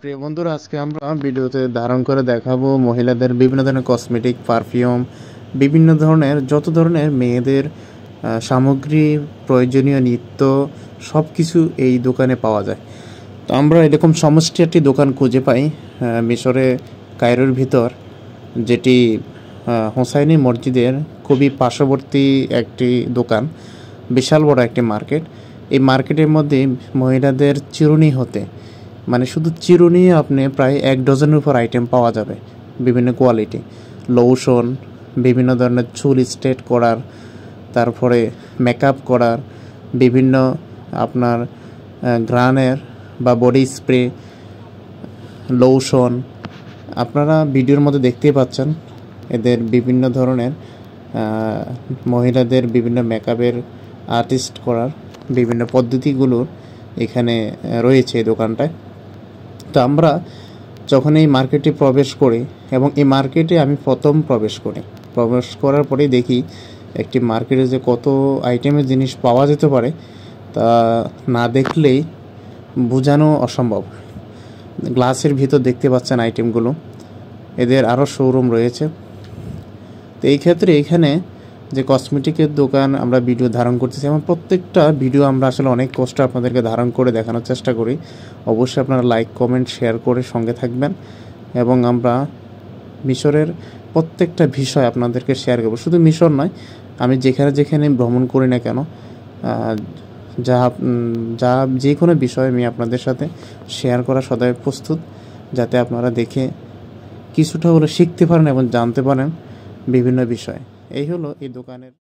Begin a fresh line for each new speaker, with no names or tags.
প্রিয় বন্ধুরা আজকে আমরা ভিডিওতে ধারণ করে দেখাবো মহিলাদের বিভিন্ন ধরনের কসমেটিক পারফিউম বিভিন্ন ধরনের যত ধরনের মেয়েদের সামগ্রী প্রয়োজনীয় নিত্য সব কিছু এই দোকানে পাওয়া যায় তো আমরা এরকম সমষ্টি একটি দোকান খুঁজে পাই মিশরে কায়রোর ভিতর যেটি হোসাইনি মসজিদের খুবই পার্শ্ববর্তী একটি দোকান বিশাল বড় একটি মার্কেট এই মার্কেটের মধ্যে মহিলাদের চিরুনি হতে মানে শুধু চিরুনি আপনি প্রায় এক ডজনের উপর আইটেম পাওয়া যাবে বিভিন্ন কোয়ালিটি লোশন বিভিন্ন ধরনের চুল স্ট্রেট করার তারপরে মেকআপ করার বিভিন্ন আপনার গ্রানের বা বডি স্প্রে লোশন আপনারা ভিডিওর মধ্যে দেখতেই পাচ্ছেন এদের বিভিন্ন ধরনের মহিলাদের বিভিন্ন মেকআপের আর্টিস্ট করার বিভিন্ন পদ্ধতিগুলোর এখানে রয়েছে দোকানটায় তো আমরা যখন এই মার্কেটে প্রবেশ করি এবং এই মার্কেটে আমি প্রথম প্রবেশ করি প্রবেশ করার পরেই দেখি একটি মার্কেটে যে কত আইটেমের জিনিস পাওয়া যেতে পারে তা না দেখলেই বোঝানো অসম্ভব গ্লাসের ভিতর দেখতে পাচ্ছেন আইটেমগুলো এদের আরও শোরুম রয়েছে তো এই ক্ষেত্রে এখানে যে কসমেটিকের দোকান আমরা ভিডিও ধারণ করতেছি এবং প্রত্যেকটা ভিডিও আমরা আসলে অনেক কষ্ট আপনাদেরকে ধারণ করে দেখানোর চেষ্টা করি অবশ্যই আপনারা লাইক কমেন্ট শেয়ার করে সঙ্গে থাকবেন এবং আমরা মিশরের প্রত্যেকটা বিষয় আপনাদেরকে শেয়ার করবো শুধু মিশর নয় আমি যেখানে যেখানে ভ্রমণ করি না কেন যা যা যে কোনো বিষয় আমি আপনাদের সাথে শেয়ার করা সদাই প্রস্তুত যাতে আপনারা দেখে কিছুটা হলে শিখতে পারেন এবং জানতে পারেন বিভিন্ন বিষয় Ellos no indican.